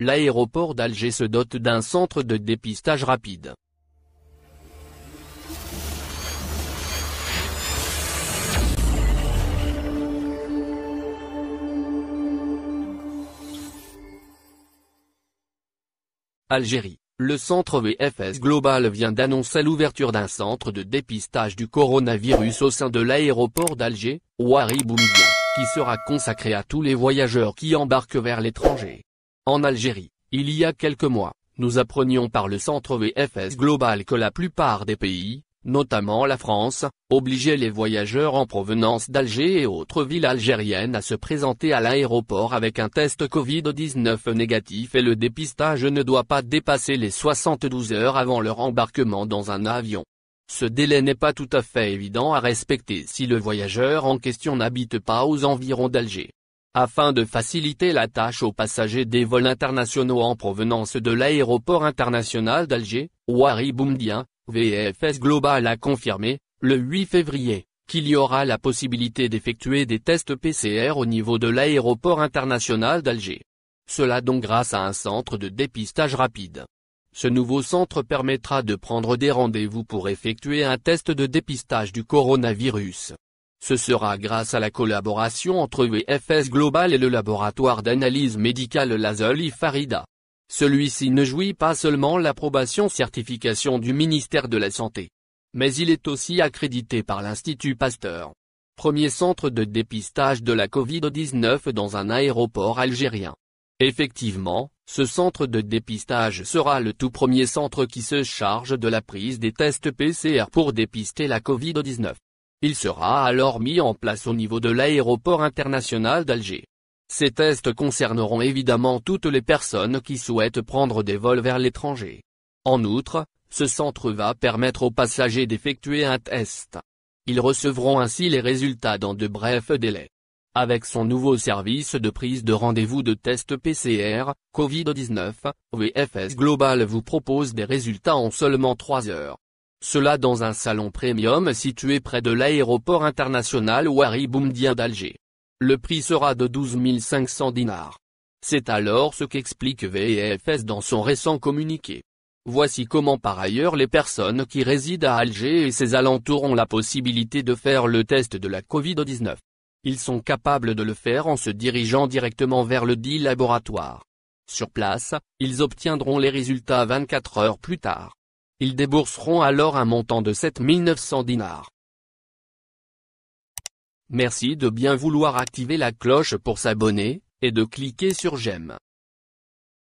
l'aéroport d'Alger se dote d'un centre de dépistage rapide. Algérie. Le centre VFS Global vient d'annoncer l'ouverture d'un centre de dépistage du coronavirus au sein de l'aéroport d'Alger, Ouari Boumediene, qui sera consacré à tous les voyageurs qui embarquent vers l'étranger. En Algérie, il y a quelques mois, nous apprenions par le centre VFS Global que la plupart des pays, notamment la France, obligeaient les voyageurs en provenance d'Alger et autres villes algériennes à se présenter à l'aéroport avec un test Covid-19 négatif et le dépistage ne doit pas dépasser les 72 heures avant leur embarquement dans un avion. Ce délai n'est pas tout à fait évident à respecter si le voyageur en question n'habite pas aux environs d'Alger afin de faciliter la tâche aux passagers des vols internationaux en provenance de l'aéroport international d'Alger, Wari Boumdien, VFS Global a confirmé, le 8 février, qu'il y aura la possibilité d'effectuer des tests PCR au niveau de l'aéroport international d'Alger. Cela donc grâce à un centre de dépistage rapide. Ce nouveau centre permettra de prendre des rendez-vous pour effectuer un test de dépistage du coronavirus. Ce sera grâce à la collaboration entre VFS Global et le laboratoire d'analyse médicale Lazoli Farida. Celui-ci ne jouit pas seulement l'approbation certification du ministère de la Santé. Mais il est aussi accrédité par l'Institut Pasteur. Premier centre de dépistage de la Covid-19 dans un aéroport algérien. Effectivement, ce centre de dépistage sera le tout premier centre qui se charge de la prise des tests PCR pour dépister la Covid-19. Il sera alors mis en place au niveau de l'aéroport international d'Alger. Ces tests concerneront évidemment toutes les personnes qui souhaitent prendre des vols vers l'étranger. En outre, ce centre va permettre aux passagers d'effectuer un test. Ils recevront ainsi les résultats dans de brefs délais. Avec son nouveau service de prise de rendez-vous de test PCR, Covid-19, VFS Global vous propose des résultats en seulement 3 heures cela dans un salon premium situé près de l'aéroport international Wari d'Alger. Le prix sera de 12 500 dinars. C'est alors ce qu'explique VEFS dans son récent communiqué. Voici comment par ailleurs les personnes qui résident à Alger et ses alentours ont la possibilité de faire le test de la Covid-19. Ils sont capables de le faire en se dirigeant directement vers le dit laboratoire. Sur place, ils obtiendront les résultats 24 heures plus tard. Ils débourseront alors un montant de 7900 dinars. Merci de bien vouloir activer la cloche pour s'abonner, et de cliquer sur j'aime.